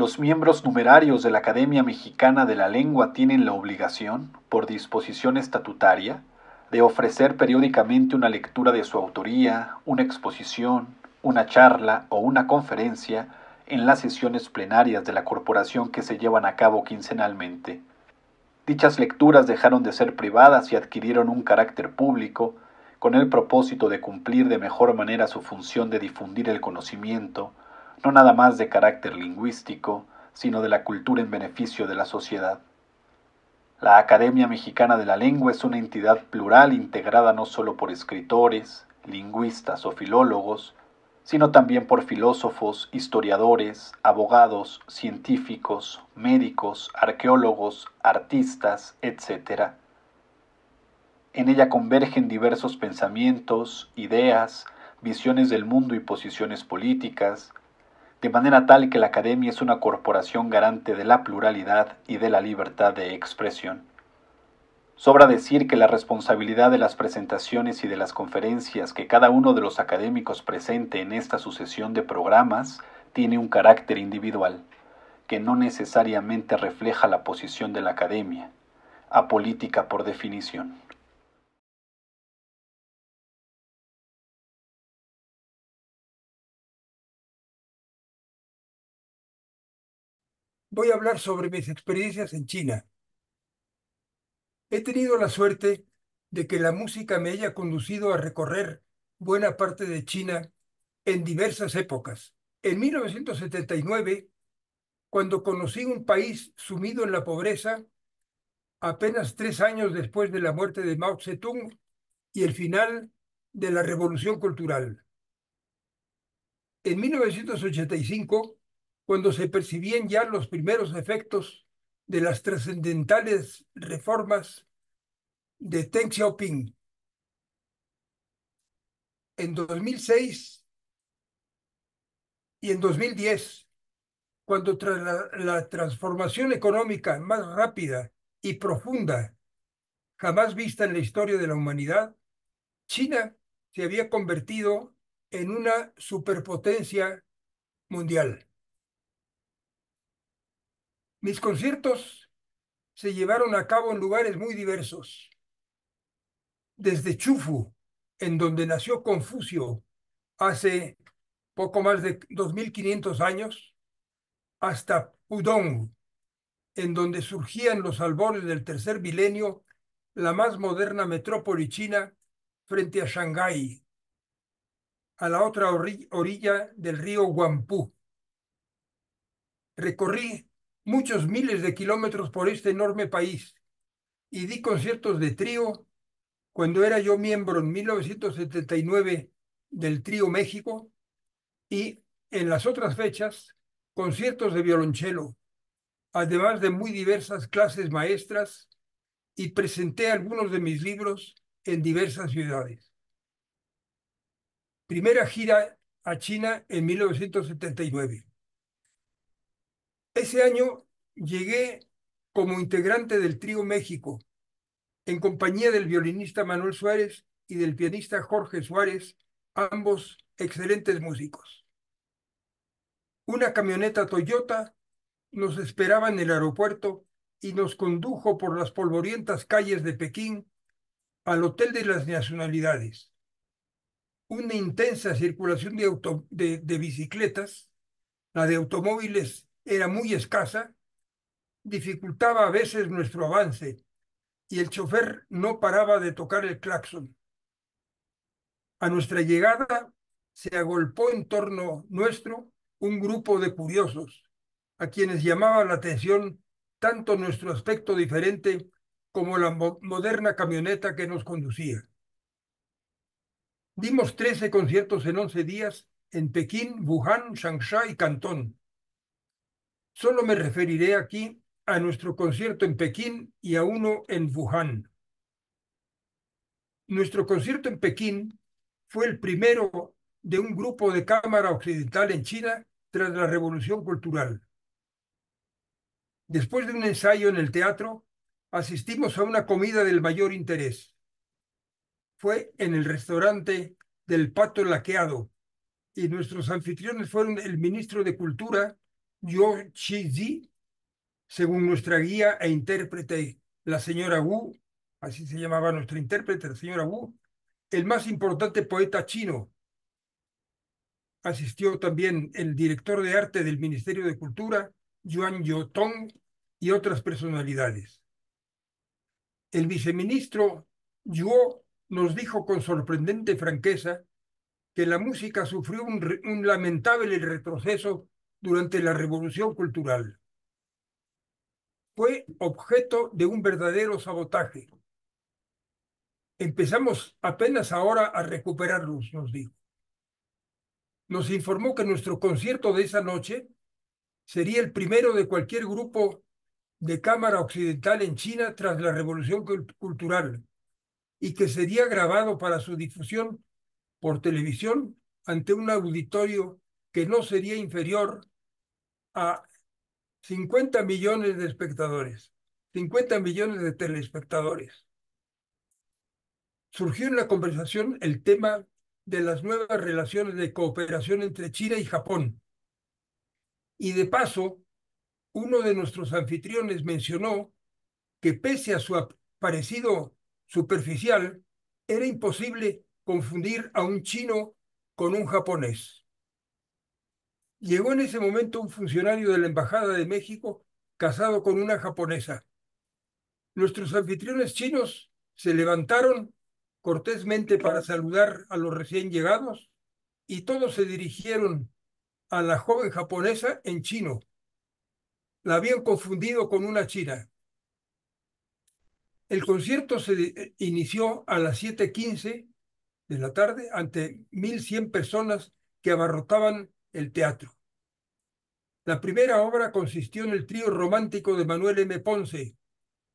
los miembros numerarios de la Academia Mexicana de la Lengua tienen la obligación, por disposición estatutaria, de ofrecer periódicamente una lectura de su autoría, una exposición, una charla o una conferencia en las sesiones plenarias de la corporación que se llevan a cabo quincenalmente. Dichas lecturas dejaron de ser privadas y adquirieron un carácter público con el propósito de cumplir de mejor manera su función de difundir el conocimiento, no nada más de carácter lingüístico, sino de la cultura en beneficio de la sociedad. La Academia Mexicana de la Lengua es una entidad plural integrada no solo por escritores, lingüistas o filólogos, sino también por filósofos, historiadores, abogados, científicos, médicos, arqueólogos, artistas, etc. En ella convergen diversos pensamientos, ideas, visiones del mundo y posiciones políticas, de manera tal que la Academia es una corporación garante de la pluralidad y de la libertad de expresión. Sobra decir que la responsabilidad de las presentaciones y de las conferencias que cada uno de los académicos presente en esta sucesión de programas tiene un carácter individual, que no necesariamente refleja la posición de la academia, apolítica por definición. voy a hablar sobre mis experiencias en China. He tenido la suerte de que la música me haya conducido a recorrer buena parte de China en diversas épocas. En 1979, cuando conocí un país sumido en la pobreza, apenas tres años después de la muerte de Mao Zedong y el final de la Revolución Cultural. En 1985, cuando se percibían ya los primeros efectos de las trascendentales reformas de Deng Xiaoping. En 2006 y en 2010, cuando tras la, la transformación económica más rápida y profunda jamás vista en la historia de la humanidad, China se había convertido en una superpotencia mundial. Mis conciertos se llevaron a cabo en lugares muy diversos. Desde Chufu, en donde nació Confucio hace poco más de 2.500 años, hasta Pudong, en donde surgían los albores del tercer milenio la más moderna metrópoli china frente a Shanghái, a la otra orilla del río Guampú. Recorrí muchos miles de kilómetros por este enorme país y di conciertos de trío cuando era yo miembro en 1979 del Trío México y en las otras fechas conciertos de violonchelo, además de muy diversas clases maestras y presenté algunos de mis libros en diversas ciudades. Primera gira a China en 1979. Ese año llegué como integrante del Trío México, en compañía del violinista Manuel Suárez y del pianista Jorge Suárez, ambos excelentes músicos. Una camioneta Toyota nos esperaba en el aeropuerto y nos condujo por las polvorientas calles de Pekín al Hotel de las Nacionalidades. Una intensa circulación de, auto, de, bicicletas, la de automóviles era muy escasa, dificultaba a veces nuestro avance y el chofer no paraba de tocar el claxon. A nuestra llegada se agolpó en torno nuestro un grupo de curiosos, a quienes llamaba la atención tanto nuestro aspecto diferente como la moderna camioneta que nos conducía. Dimos 13 conciertos en 11 días en Pekín, Wuhan, Shanghái y Cantón, Solo me referiré aquí a nuestro concierto en Pekín y a uno en Wuhan. Nuestro concierto en Pekín fue el primero de un grupo de cámara occidental en China tras la Revolución Cultural. Después de un ensayo en el teatro, asistimos a una comida del mayor interés. Fue en el restaurante del Pato Laqueado y nuestros anfitriones fueron el ministro de Cultura Yuo Zi, según nuestra guía e intérprete, la señora Wu, así se llamaba nuestra intérprete, la señora Wu, el más importante poeta chino. Asistió también el director de arte del Ministerio de Cultura, Yuan Yotong, y otras personalidades. El viceministro Yuo nos dijo con sorprendente franqueza que la música sufrió un lamentable retroceso durante la Revolución Cultural. Fue objeto de un verdadero sabotaje. Empezamos apenas ahora a recuperarlos, nos dijo. Nos informó que nuestro concierto de esa noche sería el primero de cualquier grupo de cámara occidental en China tras la Revolución Cultural y que sería grabado para su difusión por televisión ante un auditorio que no sería inferior a 50 millones de espectadores, 50 millones de telespectadores. Surgió en la conversación el tema de las nuevas relaciones de cooperación entre China y Japón. Y de paso, uno de nuestros anfitriones mencionó que pese a su parecido superficial, era imposible confundir a un chino con un japonés. Llegó en ese momento un funcionario de la Embajada de México casado con una japonesa. Nuestros anfitriones chinos se levantaron cortésmente para saludar a los recién llegados y todos se dirigieron a la joven japonesa en chino. La habían confundido con una china. El concierto se eh, inició a las 7.15 de la tarde ante 1.100 personas que abarrotaban el teatro. La primera obra consistió en el trío romántico de Manuel M. Ponce,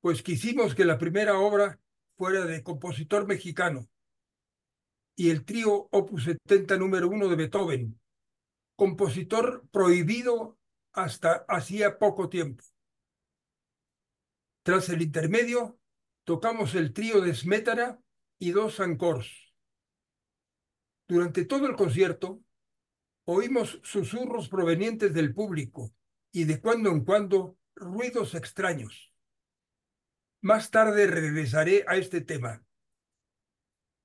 pues quisimos que la primera obra fuera de compositor mexicano, y el trío Opus 70 número 1 de Beethoven, compositor prohibido hasta hacía poco tiempo. Tras el intermedio, tocamos el trío de Smetana y dos ancors. Durante todo el concierto, Oímos susurros provenientes del público y de cuando en cuando ruidos extraños. Más tarde regresaré a este tema.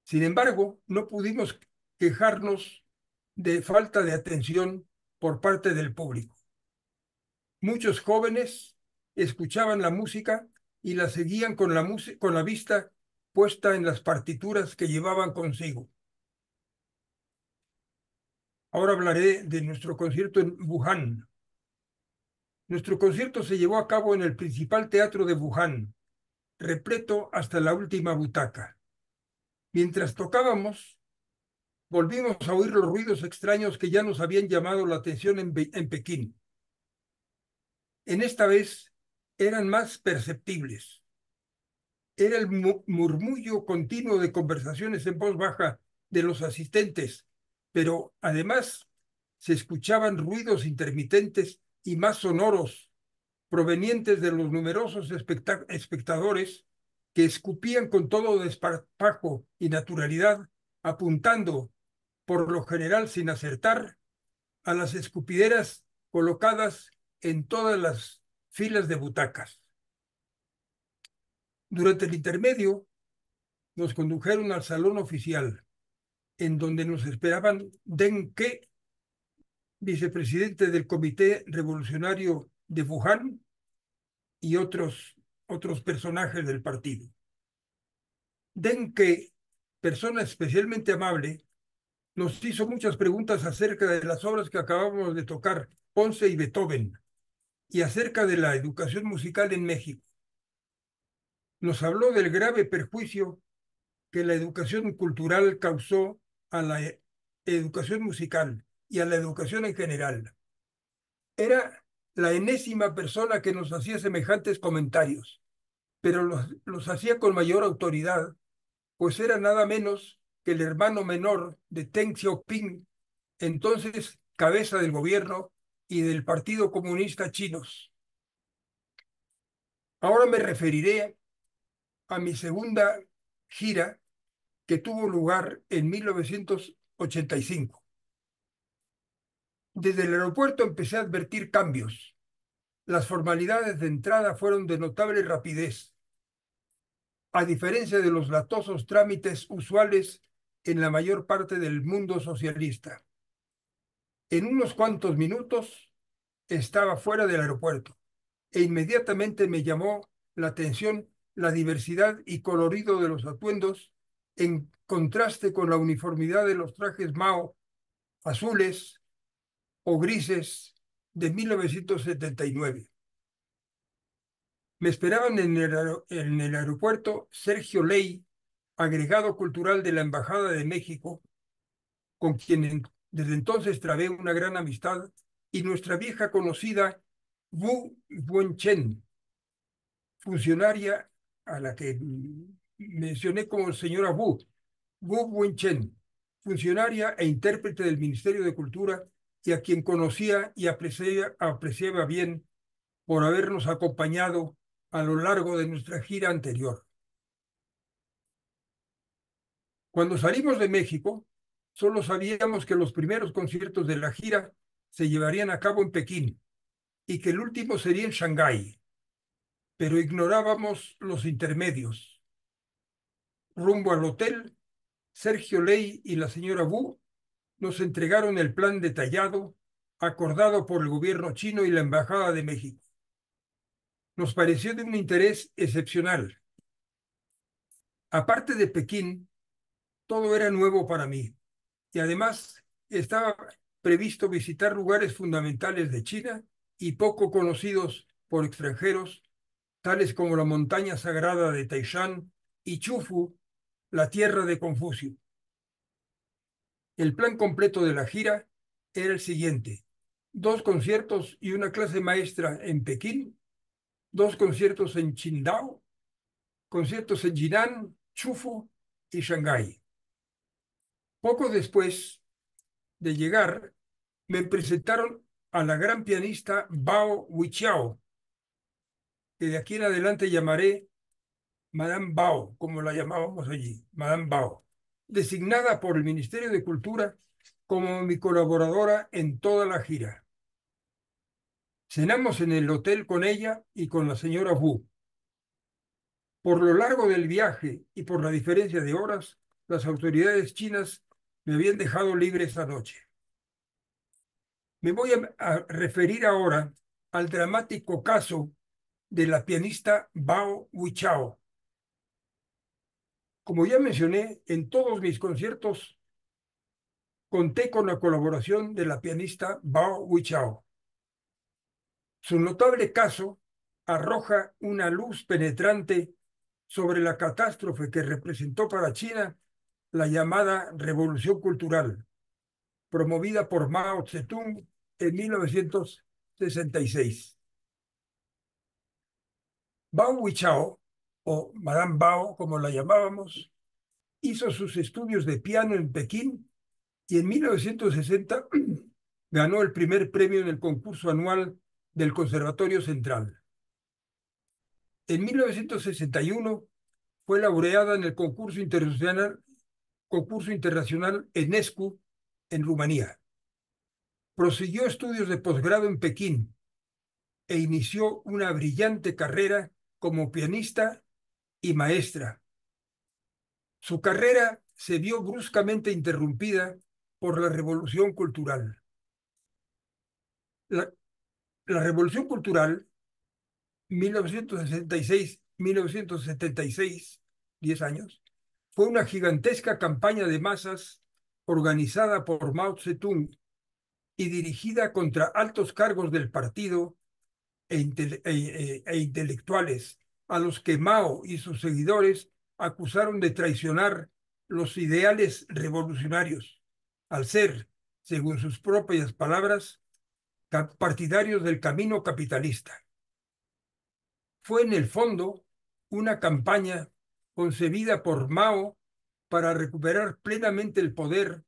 Sin embargo, no pudimos quejarnos de falta de atención por parte del público. Muchos jóvenes escuchaban la música y la seguían con la, con la vista puesta en las partituras que llevaban consigo. Ahora hablaré de nuestro concierto en Wuhan. Nuestro concierto se llevó a cabo en el principal teatro de Wuhan, repleto hasta la última butaca. Mientras tocábamos, volvimos a oír los ruidos extraños que ya nos habían llamado la atención en, Pekín. En esta vez eran más perceptibles. Era el murmullo continuo de conversaciones en voz baja de los asistentes pero además se escuchaban ruidos intermitentes y más sonoros provenientes de los numerosos espectadores que escupían con todo desparpajo y naturalidad, apuntando, por lo general sin acertar, a las escupideras colocadas en todas las filas de butacas. Durante el intermedio, nos condujeron al salón oficial, en donde nos esperaban Denke, vicepresidente del Comité Revolucionario de Wuhan, y otros, otros personajes del partido. Denke, persona especialmente amable, nos hizo muchas preguntas acerca de las obras que acabamos de tocar, Ponce y Beethoven, y acerca de la educación musical en México. Nos habló del grave perjuicio que la educación cultural causó a la e-, educación musical y a la educación en general. Era la enésima persona que nos hacía semejantes comentarios, pero los, hacía con mayor autoridad, pues era nada menos que el hermano menor de Teng Xiaoping, entonces cabeza del gobierno y del Partido Comunista Chinos. Ahora me referiré a mi segunda gira que tuvo lugar en 1985. Desde el aeropuerto empecé a advertir cambios. Las formalidades de entrada fueron de notable rapidez, a diferencia de los latosos trámites usuales en la mayor parte del mundo socialista. En unos cuantos minutos estaba fuera del aeropuerto e inmediatamente me llamó la atención la diversidad y colorido de los atuendos en contraste con la uniformidad de los trajes Mao azules o grises de 1979. Me esperaban en el, aeropuerto Sergio Ley, agregado cultural de la Embajada de México, con quien desde entonces trabé una gran amistad, y nuestra vieja conocida Wu Wenchen, funcionaria a la que mencioné como señora Wu, Wu Wenchen, funcionaria e intérprete del Ministerio de Cultura y a quien conocía y apreciaba, apreciaba bien por habernos acompañado a lo largo de nuestra gira anterior. Cuando salimos de México, solo sabíamos que los primeros conciertos de la gira se llevarían a cabo en Pekín y que el último sería en Shanghái, pero ignorábamos los intermedios rumbo al hotel, Sergio Ley y la señora Wu nos entregaron el plan detallado acordado por el gobierno chino y la Embajada de México. Nos pareció de un interés excepcional. Aparte de Pekín, todo era nuevo para mí y además estaba previsto visitar lugares fundamentales de China y poco conocidos por extranjeros, tales como la montaña sagrada de Taishan y Chufu, la tierra de Confucio. El plan completo de la gira era el siguiente. Dos conciertos y una clase maestra en Pekín, dos conciertos en Qingdao, conciertos en Jinan, Chufu y Shanghái. Poco después de llegar, me presentaron a la gran pianista Bao Wichiao, que de aquí en adelante llamaré Madame Bao, como la llamábamos allí, Madame Bao, designada por el Ministerio de Cultura como mi colaboradora en toda la gira. Cenamos en el hotel con ella y con la señora Wu. Por lo largo del viaje y por la diferencia de horas, las autoridades chinas me habían dejado libre esa noche. Me voy a referir ahora al dramático caso de la pianista Bao Wichao, como ya mencioné, en todos mis conciertos conté con la colaboración de la pianista Bao Huichao. Su notable caso arroja una luz penetrante sobre la catástrofe que representó para China la llamada Revolución Cultural, promovida por Mao Zedong en 1966. Bao Huichao, o Madame Bao, como la llamábamos, hizo sus estudios de piano en Pekín y en 1960 ganó el primer premio en el concurso anual del Conservatorio Central. En 1961 fue laureada en el concurso internacional, concurso internacional ENESCU en Rumanía. Prosiguió estudios de posgrado en Pekín e inició una brillante carrera como pianista y maestra. Su carrera se vio bruscamente interrumpida por la revolución cultural. La, revolución cultural 1966-1976, 10 años, fue una gigantesca campaña de masas organizada por Mao Zedong y dirigida contra altos cargos del partido e, e, e, e intelectuales a los que Mao y sus seguidores acusaron de traicionar los ideales revolucionarios, al ser, según sus propias palabras, partidarios del camino capitalista. Fue en el fondo una campaña concebida por Mao para recuperar plenamente el poder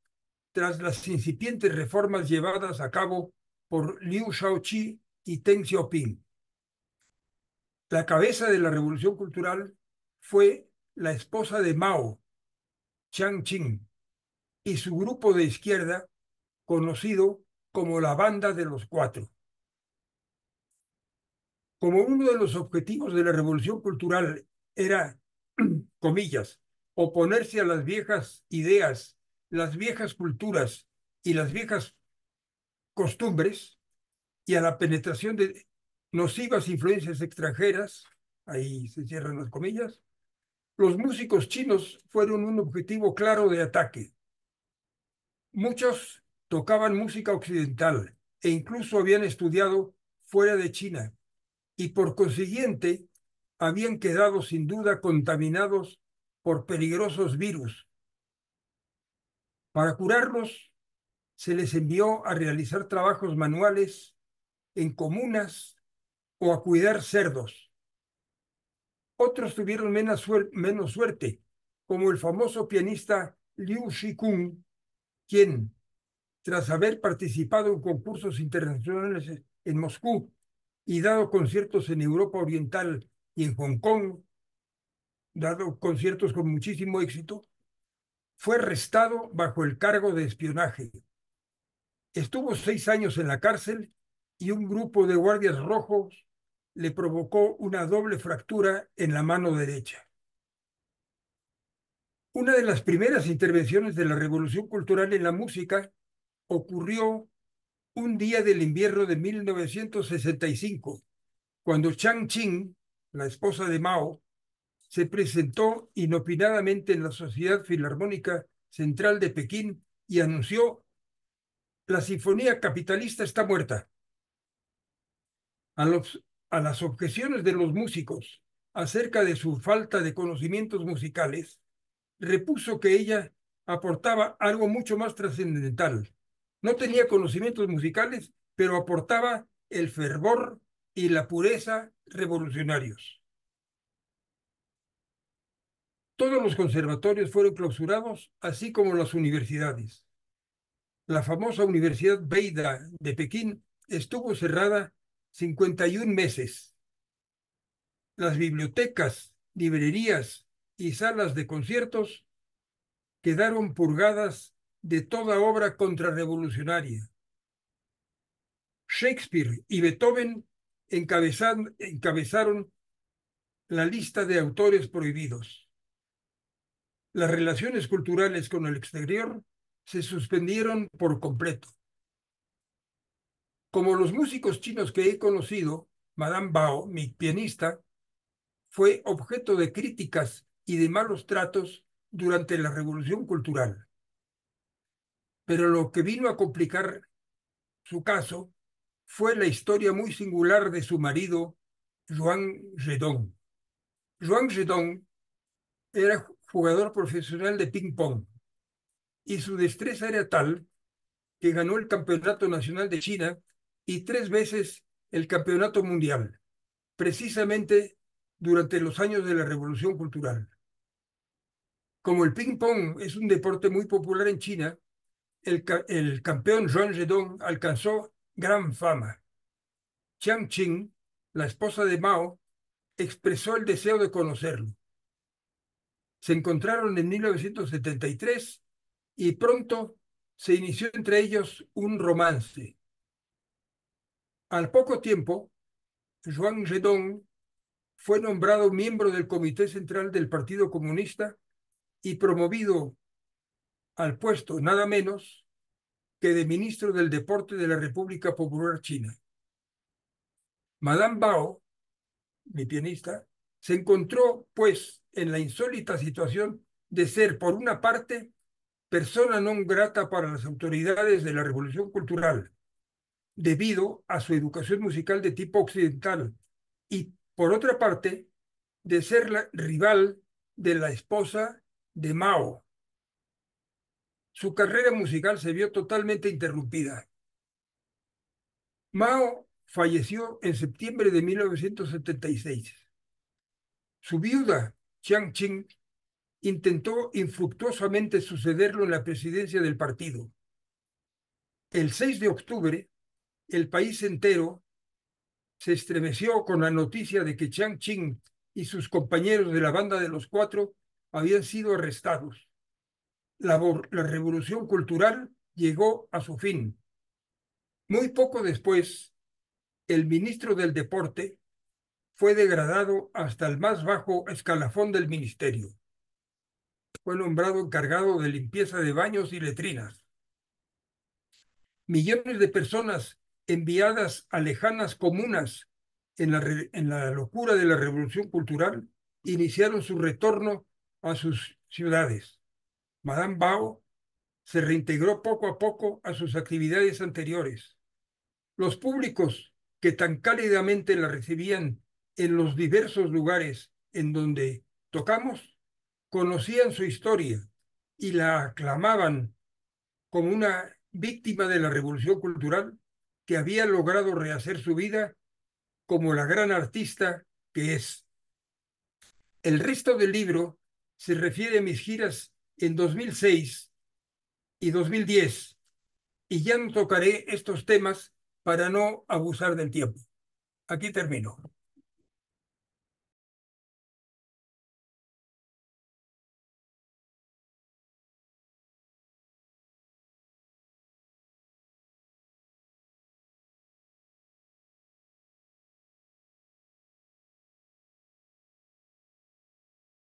tras las incipientes reformas llevadas a cabo por Liu Shaoqi y Deng Xiaoping. La cabeza de la revolución cultural fue la esposa de Mao, Chang Ching, y su grupo de izquierda, conocido como la Banda de los Cuatro. Como uno de los objetivos de la revolución cultural era, comillas, oponerse a las viejas ideas, las viejas culturas y las viejas costumbres y a la penetración de, nocivas influencias extranjeras, ahí se cierran las comillas, los músicos chinos fueron un objetivo claro de ataque. Muchos tocaban música occidental e incluso habían estudiado fuera de China y por consiguiente habían quedado sin duda contaminados por peligrosos virus. Para curarlos, se les envió a realizar trabajos manuales en comunas o a cuidar cerdos. Otros tuvieron menos, suerte, como el famoso pianista Liu Shikun, quien, tras haber participado en concursos internacionales en Moscú y dado conciertos en Europa Oriental y en Hong Kong, dado conciertos con muchísimo éxito, fue arrestado bajo el cargo de espionaje. Estuvo seis años en la cárcel y un grupo de guardias rojos le provocó una doble fractura en la mano derecha. Una de las primeras intervenciones de la revolución cultural en la música ocurrió un día del invierno de 1965, cuando Chang Ching la esposa de Mao, se presentó inopinadamente en la Sociedad Filarmónica Central de Pekín y anunció, la sinfonía capitalista está muerta. A a las objeciones de los músicos acerca de su falta de conocimientos musicales, repuso que ella aportaba algo mucho más trascendental. No tenía conocimientos musicales, pero aportaba el fervor y la pureza revolucionarios. Todos los conservatorios fueron clausurados, así como las universidades. La famosa Universidad Beida de Pekín estuvo cerrada 51 meses. Las bibliotecas, librerías y salas de conciertos quedaron purgadas de toda obra contrarrevolucionaria. Shakespeare y Beethoven encabezaron la lista de autores prohibidos. Las relaciones culturales con el exterior se suspendieron por completo. Como los músicos chinos que he conocido, Madame Bao, mi pianista, fue objeto de críticas y de malos tratos durante la Revolución Cultural. Pero lo que vino a complicar su caso fue la historia muy singular de su marido, Juan Redón. Juan Redon era jugador profesional de ping-pong y su destreza era tal que ganó el Campeonato Nacional de China y tres veces el Campeonato Mundial, precisamente durante los años de la Revolución Cultural. Como el ping-pong es un deporte muy popular en China, el, campeón Zhuang Zedong alcanzó gran fama. Chiang Qing, la esposa de Mao, expresó el deseo de conocerlo. Se encontraron en 1973 y pronto se inició entre ellos un romance. Al poco tiempo, Juan Zedong fue nombrado miembro del Comité Central del Partido Comunista y promovido al puesto nada menos que de ministro del Deporte de la República Popular China. Madame Bao, mi pianista, se encontró pues en la insólita situación de ser, por una parte, persona no grata para las autoridades de la Revolución Cultural debido a su educación musical de tipo occidental y, por otra parte, de ser la rival de la esposa de Mao. Su carrera musical se vio totalmente interrumpida. Mao falleció en septiembre de 1976. Su viuda, Chiang Qing, intentó infructuosamente sucederlo en la presidencia del partido. El 6 de octubre el país entero se estremeció con la noticia de que Chiang Ching y sus compañeros de la banda de los cuatro habían sido arrestados. La, la revolución cultural llegó a su fin. Muy poco después, el ministro del Deporte fue degradado hasta el más bajo escalafón del ministerio. Fue nombrado encargado de limpieza de baños y letrinas. Millones de personas enviadas a lejanas comunas en la, en la locura de la revolución cultural, iniciaron su retorno a sus ciudades. Madame Bao se reintegró poco a poco a sus actividades anteriores. Los públicos que tan cálidamente la recibían en los diversos lugares en donde tocamos, conocían su historia y la aclamaban como una víctima de la revolución cultural que había logrado rehacer su vida como la gran artista que es. El resto del libro se refiere a mis giras en 2006 y 2010, y ya no tocaré estos temas para no abusar del tiempo. Aquí termino.